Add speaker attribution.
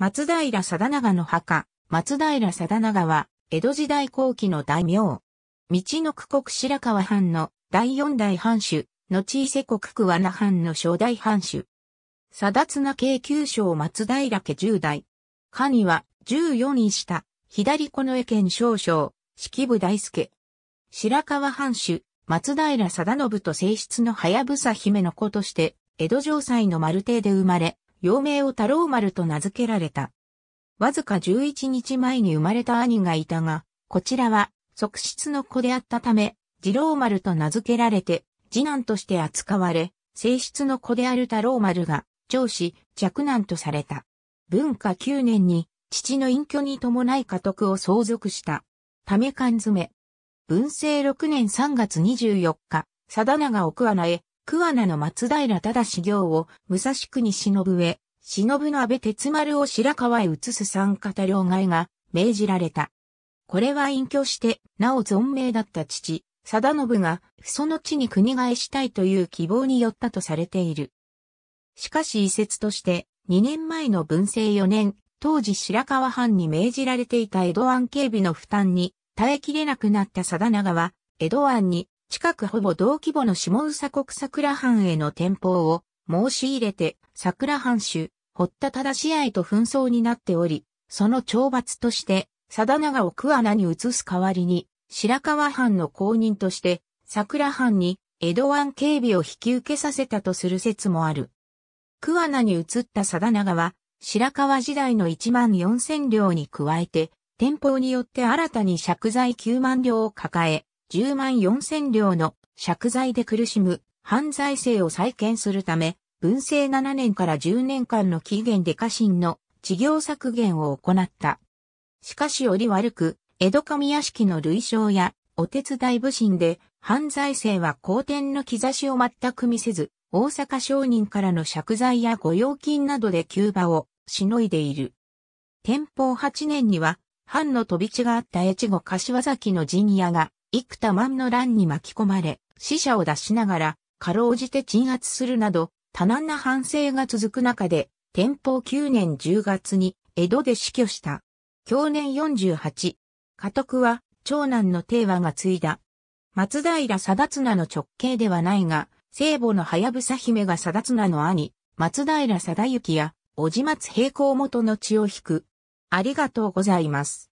Speaker 1: 松平定長の墓、松平定長は、江戸時代後期の大名。道の区国白川藩の第四代藩主、後伊勢国桑名藩の初代藩主。定綱慶九章松平家十代。下には、十四位下、左近衛県少将、式部大輔。白川藩主、松平定信と正室の早草姫の子として、江戸城西の丸邸で生まれ、幼名を太郎丸と名付けられた。わずか11日前に生まれた兄がいたが、こちらは、側室の子であったため、次郎丸と名付けられて、次男として扱われ、正室の子である太郎丸が、長子、嫡男とされた。文化9年に、父の隠居に伴い家督を相続した。ため缶詰。文政6年3月24日、貞が奥穴へ、桑名の松平忠行を武蔵国忍へ、忍の安倍鉄丸を白河へ移す三方両替が命じられた。これは隠居して、なお存命だった父、貞信が、その地に国替えしたいという希望によったとされている。しかし遺説として、2年前の文政4年、当時白河藩に命じられていた江戸湾警備の負担に耐えきれなくなった貞長は、江戸湾に近くほぼ同規模の下宇佐国桜藩への転向を申し入れて桜藩主、堀田忠志愛と紛争になっており、その懲罰として、定長を桑名に移す代わりに、白河藩の公認として、桜藩に江戸湾警備を引き受けさせたとする説もある。桑名に移った定長は、白河時代の1万4千両に加えて、天保によって新たに借財9万両を抱え、10万4000両の借罪で苦しむ犯罪性を再建するため、文政7年から10年間の期限で家臣の事業削減を行った。しかし折り悪く、江戸上屋敷の類称やお手伝い武神で、犯罪性は好転の兆しを全く見せず、大阪商人からの借罪や御用金などで急場をしのいでいる。天保8年には、藩の飛び地があった越後柏崎の陣屋が、幾多万の乱に巻き込まれ、死者を出しながら、かろうじて鎮圧するなど、多難な反省が続く中で、天保9年10月に江戸で死去した。去年48。家督は、長男の帝和が継いだ。松平貞綱の直系ではないが、聖母の早草姫が貞綱の兄、松平貞幸や、小島津平行元の血を引く。ありがとうございます。